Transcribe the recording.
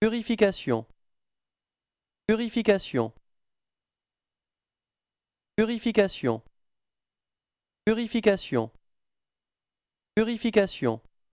Purification. Purification. Purification. Purification. Purification.